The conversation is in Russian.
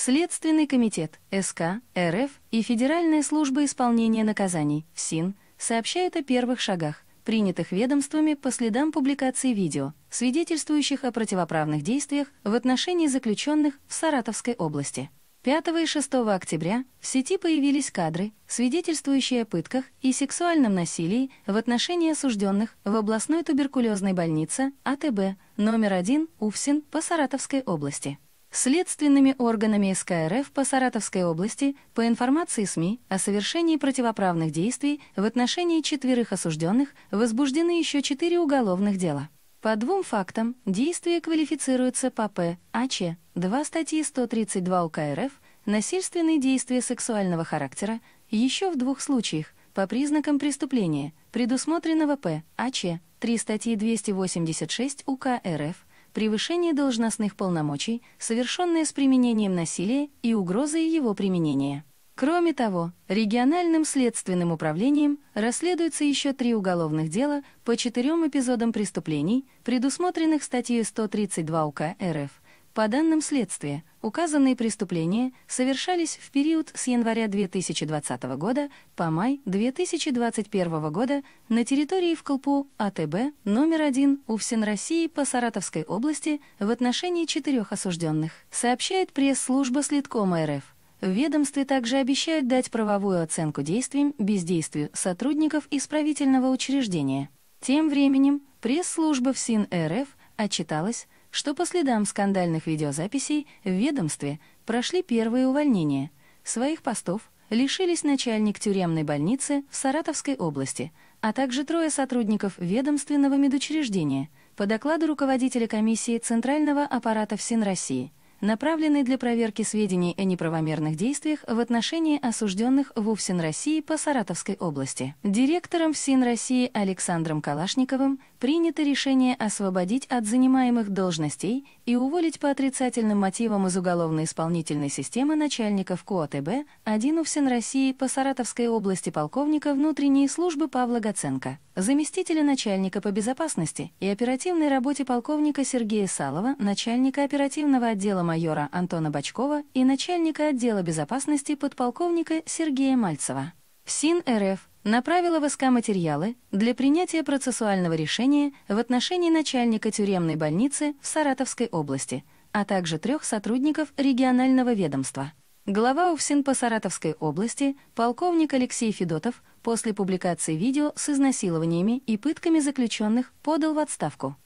Следственный комитет СК, РФ и Федеральная служба исполнения наказаний, ФСИН, сообщают о первых шагах, принятых ведомствами по следам публикации видео, свидетельствующих о противоправных действиях в отношении заключенных в Саратовской области. 5 и 6 октября в сети появились кадры, свидетельствующие о пытках и сексуальном насилии в отношении осужденных в областной туберкулезной больнице АТБ номер 1 УФСИН по Саратовской области следственными органами СКРФ по Саратовской области по информации СМИ о совершении противоправных действий в отношении четверых осужденных возбуждены еще четыре уголовных дела. По двум фактам действия квалифицируются по П. АЧ, 2 статьи 132 УК РФ, насильственные действия сексуального характера, еще в двух случаях по признакам преступления, предусмотренного П. АЧ, 3 статьи 286 УК РФ, превышение должностных полномочий, совершенное с применением насилия и угрозой его применения. Кроме того, региональным следственным управлением расследуются еще три уголовных дела по четырем эпизодам преступлений, предусмотренных статьей 132 УК РФ – по данным следствия, указанные преступления совершались в период с января 2020 года по май 2021 года на территории в Колпу АТБ номер один у Всенроссии по Саратовской области в отношении четырех осужденных, сообщает пресс-служба Следкома РФ. В ведомстве также обещают дать правовую оценку действиям, бездействию сотрудников исправительного учреждения. Тем временем пресс-служба ФСИН РФ отчиталась, что по следам скандальных видеозаписей в ведомстве прошли первые увольнения. Своих постов лишились начальник тюремной больницы в Саратовской области, а также трое сотрудников ведомственного медучреждения по докладу руководителя комиссии Центрального аппарата ФСИН России – направленный для проверки сведений о неправомерных действиях в отношении осужденных в УФСИН России по Саратовской области. Директором ФСИН России Александром Калашниковым принято решение освободить от занимаемых должностей и уволить по отрицательным мотивам из уголовно-исполнительной системы начальников КОТБ а один УФСИН России по Саратовской области полковника внутренней службы Павла Гаценко заместителя начальника по безопасности и оперативной работе полковника Сергея Салова, начальника оперативного отдела майора Антона Бачкова и начальника отдела безопасности подполковника Сергея Мальцева. СИН РФ направила в СК материалы для принятия процессуального решения в отношении начальника тюремной больницы в Саратовской области, а также трех сотрудников регионального ведомства. Глава УФСИН по Саратовской области, полковник Алексей Федотов, после публикации видео с изнасилованиями и пытками заключенных подал в отставку.